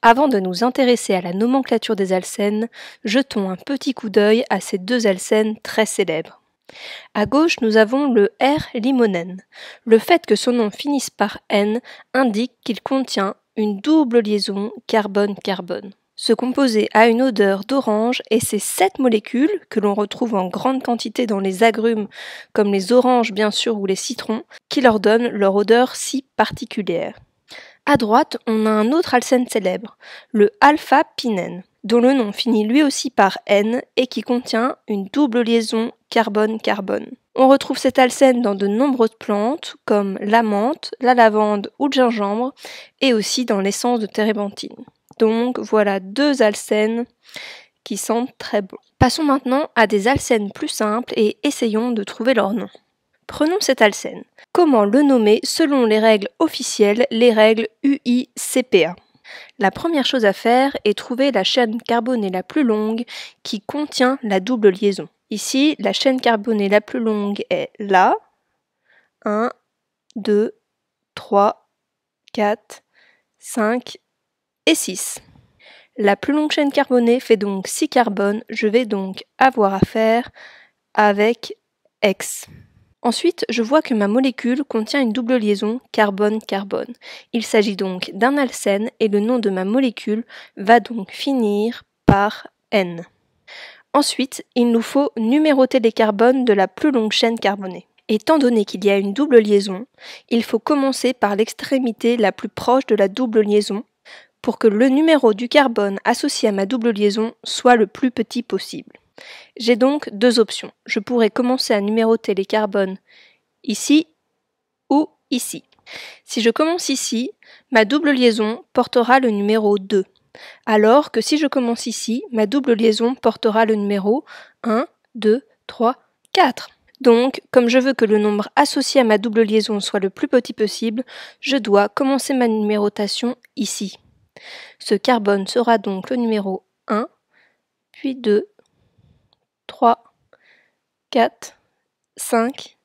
Avant de nous intéresser à la nomenclature des alcènes, jetons un petit coup d'œil à ces deux alcènes très célèbres. À gauche, nous avons le R limonène. Le fait que son nom finisse par N indique qu'il contient une double liaison carbone-carbone. Ce composé a une odeur d'orange et c'est cette molécule, que l'on retrouve en grande quantité dans les agrumes comme les oranges bien sûr ou les citrons, qui leur donnent leur odeur si particulière. À droite, on a un autre alcène célèbre, le alpha-pinène, dont le nom finit lui aussi par N et qui contient une double liaison carbone-carbone. On retrouve cet alcène dans de nombreuses plantes comme la menthe, la lavande ou le gingembre et aussi dans l'essence de térébenthine. Donc voilà deux alcènes qui sentent très bons Passons maintenant à des alcènes plus simples et essayons de trouver leur nom. Prenons cet alcène. Comment le nommer selon les règles officielles, les règles UICPA La première chose à faire est trouver la chaîne carbonée la plus longue qui contient la double liaison. Ici, la chaîne carbonée la plus longue est la 1, 2, 3, 4, 5 et 6. La plus longue chaîne carbonée fait donc 6 carbones, je vais donc avoir affaire avec X. Ensuite, je vois que ma molécule contient une double liaison carbone-carbone. Il s'agit donc d'un alcène et le nom de ma molécule va donc finir par N. Ensuite, il nous faut numéroter les carbones de la plus longue chaîne carbonée. Étant donné qu'il y a une double liaison, il faut commencer par l'extrémité la plus proche de la double liaison pour que le numéro du carbone associé à ma double liaison soit le plus petit possible. J'ai donc deux options. Je pourrais commencer à numéroter les carbones ici ou ici. Si je commence ici, ma double liaison portera le numéro 2, alors que si je commence ici, ma double liaison portera le numéro 1, 2, 3, 4. Donc, comme je veux que le nombre associé à ma double liaison soit le plus petit possible, je dois commencer ma numérotation ici. Ce carbone sera donc le numéro 1, puis 2, 3, 4, 5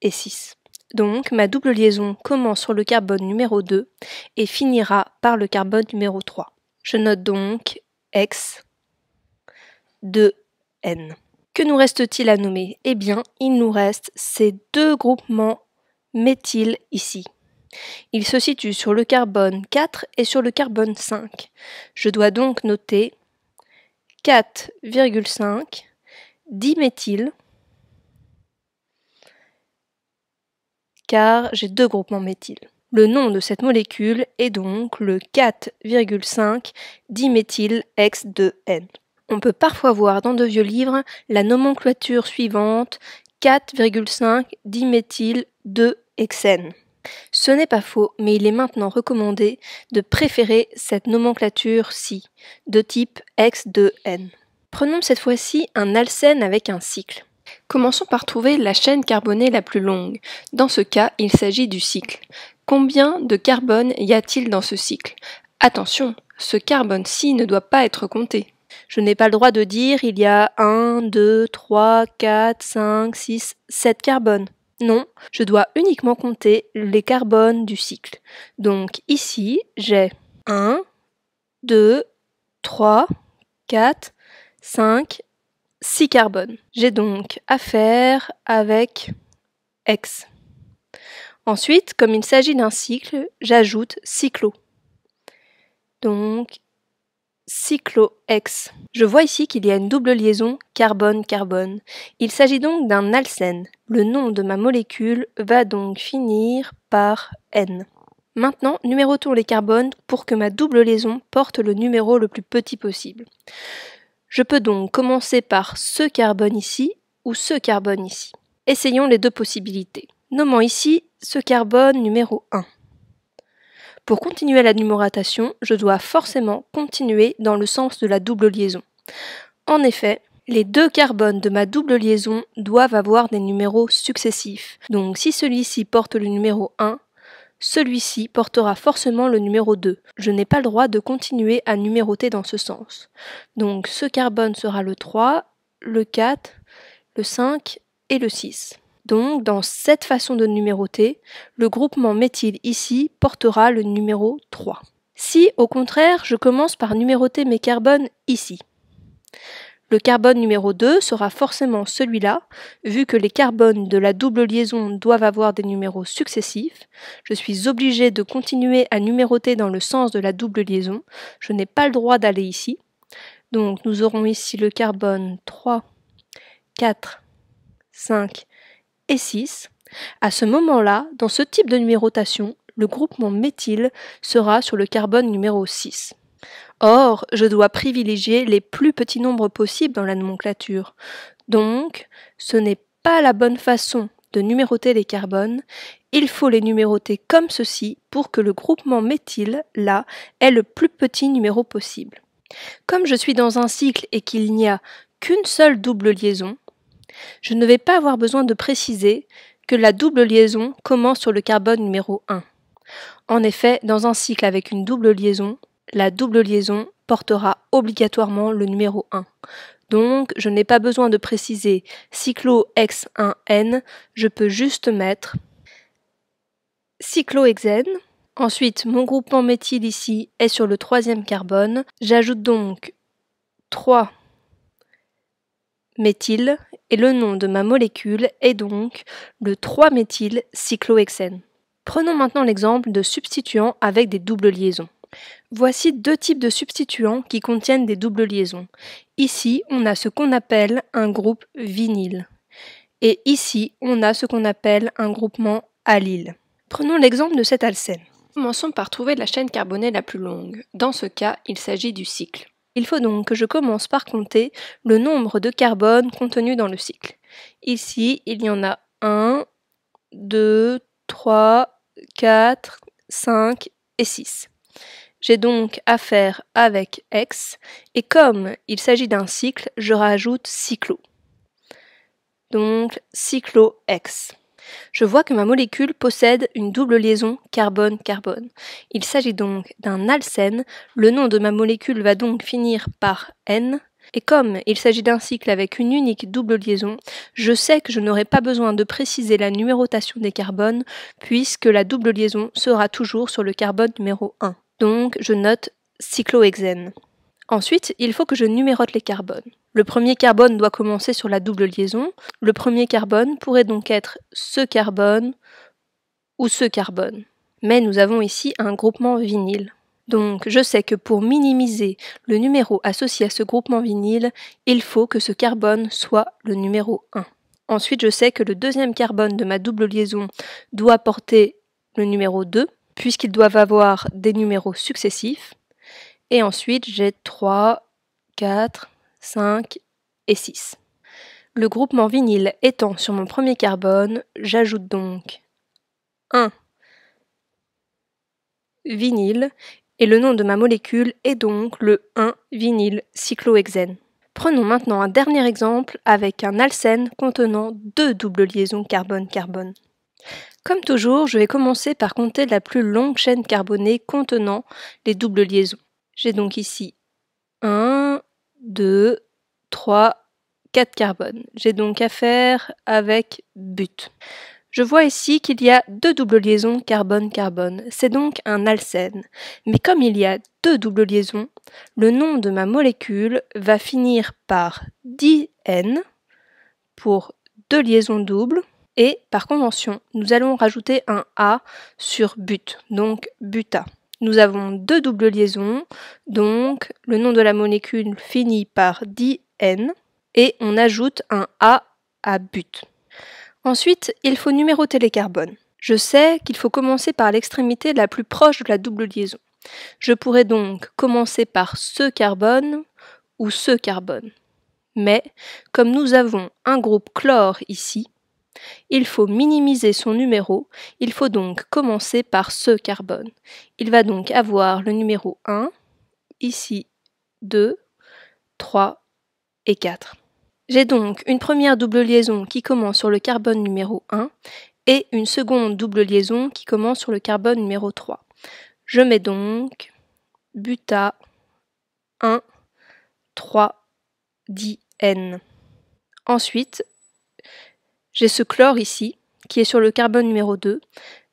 et 6. Donc ma double liaison commence sur le carbone numéro 2 et finira par le carbone numéro 3. Je note donc X 2N. Que nous reste-t-il à nommer Eh bien, il nous reste ces deux groupements méthyl ici. Ils se situent sur le carbone 4 et sur le carbone 5. Je dois donc noter 4,5 diméthyle car j'ai deux groupements méthyl. Le nom de cette molécule est donc le 4,5 diméthyl x 2 N. On peut parfois voir dans de vieux livres la nomenclature suivante 4,5 diméthyl 2 xn Ce n'est pas faux, mais il est maintenant recommandé de préférer cette nomenclature-ci, de type X2N. Prenons cette fois-ci un alcène avec un cycle. Commençons par trouver la chaîne carbonée la plus longue. Dans ce cas, il s'agit du cycle. Combien de carbone y a-t-il dans ce cycle Attention, ce carbone-ci ne doit pas être compté. Je n'ai pas le droit de dire il y a 1, 2, 3, 4, 5, 6, 7 carbones. Non, je dois uniquement compter les carbones du cycle. Donc ici, j'ai 1, 2, 3, 4, 5, 6 carbones. J'ai donc affaire avec X. Ensuite, comme il s'agit d'un cycle, j'ajoute cyclo. Donc, cyclo-X. Je vois ici qu'il y a une double liaison carbone-carbone. Il s'agit donc d'un alcène. Le nom de ma molécule va donc finir par N. Maintenant, numérotons les carbones pour que ma double liaison porte le numéro le plus petit possible. Je peux donc commencer par ce carbone ici ou ce carbone ici. Essayons les deux possibilités. Nommons ici ce carbone numéro 1. Pour continuer la numérotation, je dois forcément continuer dans le sens de la double liaison. En effet, les deux carbones de ma double liaison doivent avoir des numéros successifs. Donc si celui-ci porte le numéro 1, celui-ci portera forcément le numéro 2. Je n'ai pas le droit de continuer à numéroter dans ce sens. Donc ce carbone sera le 3, le 4, le 5 et le 6. Donc dans cette façon de numéroter, le groupement méthyle ici portera le numéro 3. Si au contraire je commence par numéroter mes carbones ici, le carbone numéro 2 sera forcément celui-là, vu que les carbones de la double liaison doivent avoir des numéros successifs. Je suis obligé de continuer à numéroter dans le sens de la double liaison. Je n'ai pas le droit d'aller ici. Donc nous aurons ici le carbone 3, 4, 5 et 6. À ce moment-là, dans ce type de numérotation, le groupement méthyle sera sur le carbone numéro 6. Or, je dois privilégier les plus petits nombres possibles dans la nomenclature. Donc, ce n'est pas la bonne façon de numéroter les carbones, il faut les numéroter comme ceci pour que le groupement méthyle, là, ait le plus petit numéro possible. Comme je suis dans un cycle et qu'il n'y a qu'une seule double liaison, je ne vais pas avoir besoin de préciser que la double liaison commence sur le carbone numéro 1. En effet, dans un cycle avec une double liaison, la double liaison portera obligatoirement le numéro 1. Donc, je n'ai pas besoin de préciser cyclo 1 n je peux juste mettre cyclohexène. Ensuite, mon groupement méthyl ici est sur le troisième carbone. J'ajoute donc 3 méthyl et le nom de ma molécule est donc le 3 méthyl cyclohexène. Prenons maintenant l'exemple de substituants avec des doubles liaisons. Voici deux types de substituants qui contiennent des doubles liaisons. Ici, on a ce qu'on appelle un groupe vinyle. Et ici, on a ce qu'on appelle un groupement allyle. Prenons l'exemple de cet alcène. Commençons par trouver la chaîne carbonée la plus longue. Dans ce cas, il s'agit du cycle. Il faut donc que je commence par compter le nombre de carbones contenus dans le cycle. Ici, il y en a 1, 2, 3, 4, 5 et 6. J'ai donc affaire avec X, et comme il s'agit d'un cycle, je rajoute cyclo. Donc cyclo-X. Je vois que ma molécule possède une double liaison carbone-carbone. Il s'agit donc d'un alcène, le nom de ma molécule va donc finir par N, et comme il s'agit d'un cycle avec une unique double liaison, je sais que je n'aurai pas besoin de préciser la numérotation des carbones, puisque la double liaison sera toujours sur le carbone numéro 1 donc je note cyclohexène. Ensuite, il faut que je numérote les carbones. Le premier carbone doit commencer sur la double liaison. Le premier carbone pourrait donc être ce carbone ou ce carbone. Mais nous avons ici un groupement vinyle. Donc je sais que pour minimiser le numéro associé à ce groupement vinyle, il faut que ce carbone soit le numéro 1. Ensuite, je sais que le deuxième carbone de ma double liaison doit porter le numéro 2 puisqu'ils doivent avoir des numéros successifs. Et ensuite, j'ai 3, 4, 5 et 6. Le groupement vinyle étant sur mon premier carbone, j'ajoute donc 1 vinyle et le nom de ma molécule est donc le 1 vinyle cyclohexène. Prenons maintenant un dernier exemple avec un alcène contenant deux doubles liaisons carbone-carbone. Comme toujours, je vais commencer par compter la plus longue chaîne carbonée contenant les doubles liaisons. J'ai donc ici 1, 2, 3, 4 carbones. J'ai donc affaire avec but. Je vois ici qu'il y a deux doubles liaisons carbone-carbone. C'est donc un alcène. Mais comme il y a deux doubles liaisons, le nom de ma molécule va finir par dn pour deux liaisons doubles et par convention, nous allons rajouter un A sur but, donc buta. Nous avons deux doubles liaisons, donc le nom de la molécule finit par DN et on ajoute un A à but. Ensuite, il faut numéroter les carbones. Je sais qu'il faut commencer par l'extrémité la plus proche de la double liaison. Je pourrais donc commencer par ce carbone ou ce carbone. Mais comme nous avons un groupe chlore ici, il faut minimiser son numéro, il faut donc commencer par ce carbone. Il va donc avoir le numéro 1, ici 2, 3 et 4. J'ai donc une première double liaison qui commence sur le carbone numéro 1 et une seconde double liaison qui commence sur le carbone numéro 3. Je mets donc buta 1, 3, 10, N. Ensuite, j'ai ce chlore ici, qui est sur le carbone numéro 2.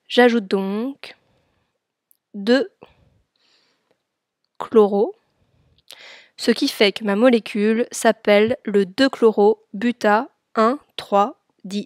J'ajoute donc 2 chloro, ce qui fait que ma molécule s'appelle le 2 chloro buta 13 dien